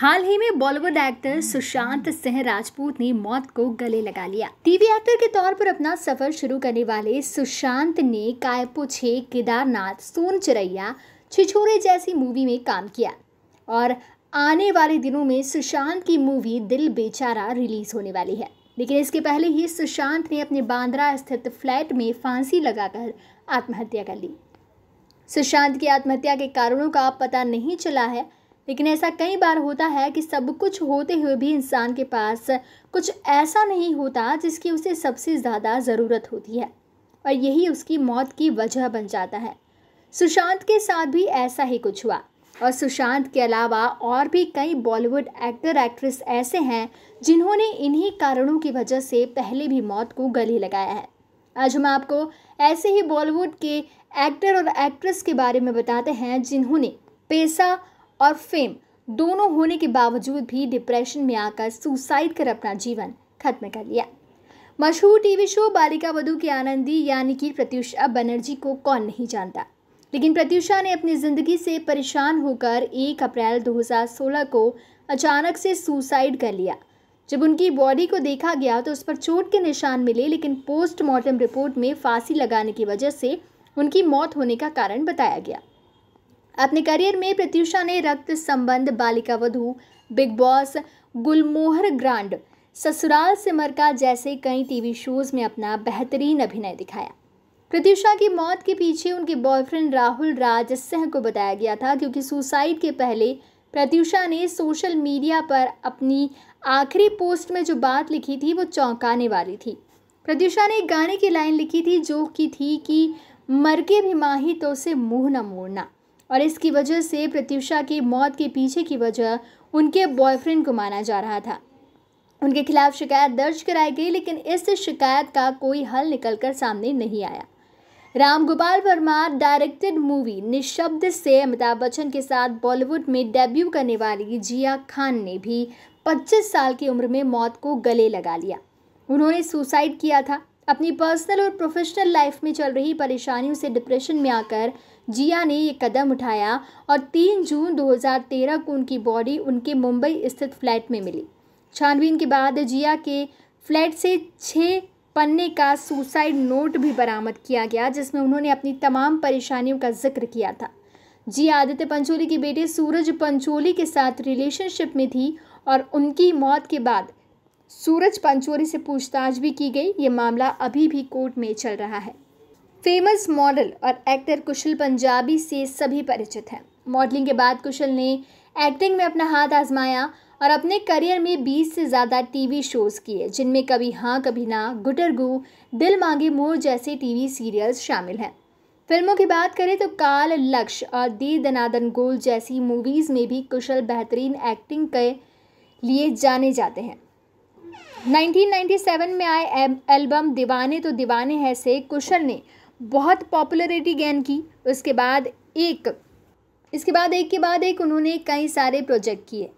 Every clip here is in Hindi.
हाल ही में बॉलीवुड एक्टर सुशांत सिंह राजपूत ने मौत को गले लगा लिया टीवी एक्टर के तौर पर अपना सफर शुरू करने वाले सुशांत ने कायपोछे केदारनाथ सोन चिरैया छिछोरे जैसी मूवी में काम किया और आने वाले दिनों में सुशांत की मूवी दिल बेचारा रिलीज होने वाली है लेकिन इसके पहले ही सुशांत ने अपने बांद्रा स्थित फ्लैट में फांसी लगाकर आत्महत्या कर ली सुशांत की आत्महत्या के कारणों का पता नहीं चला है लेकिन ऐसा कई बार होता है कि सब कुछ होते हुए भी इंसान के पास कुछ ऐसा नहीं होता जिसकी उसे सबसे ज़्यादा ज़रूरत होती है और यही उसकी मौत की वजह बन जाता है सुशांत के साथ भी ऐसा ही कुछ हुआ और सुशांत के अलावा और भी कई बॉलीवुड एक्टर एक्ट्रेस ऐसे हैं जिन्होंने इन्हीं कारणों की वजह से पहले भी मौत को गले लगाया है आज हम आपको ऐसे ही बॉलीवुड के एक्टर और एक्ट्रेस के बारे में बताते हैं जिन्होंने पैसा और फेम दोनों होने के बावजूद भी डिप्रेशन में आकर सुसाइड कर अपना जीवन खत्म कर लिया मशहूर टीवी शो बालिका वधु की आनंदी यानी कि प्रत्युषा बनर्जी को कौन नहीं जानता लेकिन प्रत्युषा ने अपनी ज़िंदगी से परेशान होकर 1 अप्रैल 2016 को अचानक से सुसाइड कर लिया जब उनकी बॉडी को देखा गया तो उस पर चोट के निशान मिले लेकिन पोस्टमार्टम रिपोर्ट में फांसी लगाने की वजह से उनकी मौत होने का कारण बताया गया अपने करियर में प्रत्युषा ने रक्त संबंध बालिका वधु बिग बॉस गुलमोहर ग्रांड ससुराल सिमर का जैसे कई टीवी शोज में अपना बेहतरीन अभिनय दिखाया प्रत्यूषा की मौत के पीछे उनके बॉयफ्रेंड राहुल राज सिंह को बताया गया था क्योंकि सुसाइड के पहले प्रत्युषा ने सोशल मीडिया पर अपनी आखिरी पोस्ट में जो बात लिखी थी वो चौंकाने वाली थी प्रत्युषा ने एक गाने की लाइन लिखी थी जो कि थी कि मर के भी माही तो उसे मुँह न मोड़ना और इसकी वजह से प्रत्युषा की मौत के पीछे की वजह उनके बॉयफ्रेंड को माना जा रहा था उनके खिलाफ शिकायत दर्ज कराई गई लेकिन इस शिकायत का कोई हल निकलकर सामने नहीं आया रामगोपाल वर्मा डायरेक्टेड मूवी निशब्द से अमिताभ बच्चन के साथ बॉलीवुड में डेब्यू करने वाली जिया खान ने भी 25 साल की उम्र में मौत को गले लगा लिया उन्होंने सुसाइड किया था अपनी पर्सनल और प्रोफेशनल लाइफ में चल रही परेशानियों से डिप्रेशन में आकर जिया ने ये कदम उठाया और 3 जून 2013 को उनकी बॉडी उनके मुंबई स्थित फ्लैट में मिली छानबीन के बाद जिया के फ्लैट से छः पन्ने का सुसाइड नोट भी बरामद किया गया जिसमें उन्होंने अपनी तमाम परेशानियों का जिक्र किया था जिया आदित्य पंचोली की बेटे सूरज पंचोली के साथ रिलेशनशिप में थी और उनकी मौत के बाद सूरज पंचोरी से पूछताछ भी की गई ये मामला अभी भी कोर्ट में चल रहा है फेमस मॉडल और एक्टर कुशल पंजाबी से सभी परिचित हैं मॉडलिंग के बाद कुशल ने एक्टिंग में अपना हाथ आजमाया और अपने करियर में 20 से ज़्यादा टीवी शोज़ किए जिनमें कभी हाँ कभी ना गुटर गु दिल मांगे मोर जैसे टीवी सीरियल्स शामिल हैं फिल्मों की बात करें तो काल लक्ष्य और दे दनादन गोल जैसी मूवीज़ में भी कुशल बेहतरीन एक्टिंग के लिए जाने जाते हैं 1997 में आए एल्बम दीवाने तो दीवाने हैं से कुशल ने बहुत पॉपुलैरिटी गेन की उसके बाद एक इसके बाद एक के बाद एक उन्होंने कई सारे प्रोजेक्ट किए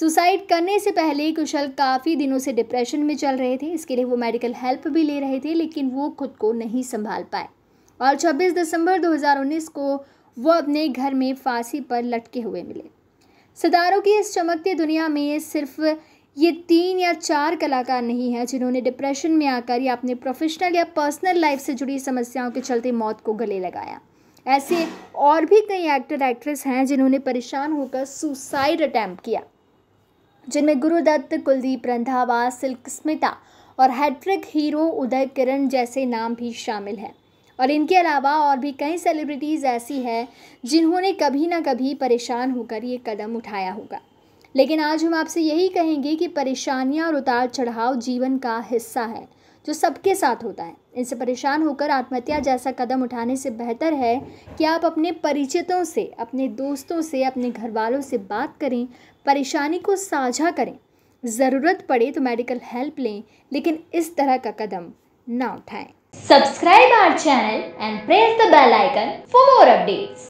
सुसाइड करने से पहले कुशल काफ़ी दिनों से डिप्रेशन में चल रहे थे इसके लिए वो मेडिकल हेल्प भी ले रहे थे लेकिन वो खुद को नहीं संभाल पाए और 26 दिसंबर 2019 को वो अपने घर में फांसी पर लटके हुए मिले सितारों की इस चमकती दुनिया में सिर्फ ये तीन या चार कलाकार नहीं हैं जिन्होंने डिप्रेशन में आकर या अपने प्रोफेशनल या पर्सनल लाइफ से जुड़ी समस्याओं के चलते मौत को गले लगाया ऐसे और भी कई एक्टर एक्ट्रेस हैं जिन्होंने परेशान होकर सुसाइड अटैम्प्ट किया जिनमें गुरुदत्त कुलदीप रंधावा सिल्क स्मिता और हैट्रिक हीरो उदय किरण जैसे नाम भी शामिल हैं और इनके अलावा और भी कई सेलिब्रिटीज़ ऐसी हैं जिन्होंने कभी ना कभी परेशान होकर ये कदम उठाया होगा लेकिन आज हम आपसे यही कहेंगे कि परेशानियाँ और उतार चढ़ाव जीवन का हिस्सा है जो सबके साथ होता है इनसे परेशान होकर आत्महत्या जैसा कदम उठाने से बेहतर है कि आप अपने परिचितों से अपने दोस्तों से अपने घर वालों से बात करें परेशानी को साझा करें ज़रूरत पड़े तो मेडिकल हेल्प लें लेकिन इस तरह का कदम ना उठाएं subscribe our channel and press the bell icon for more updates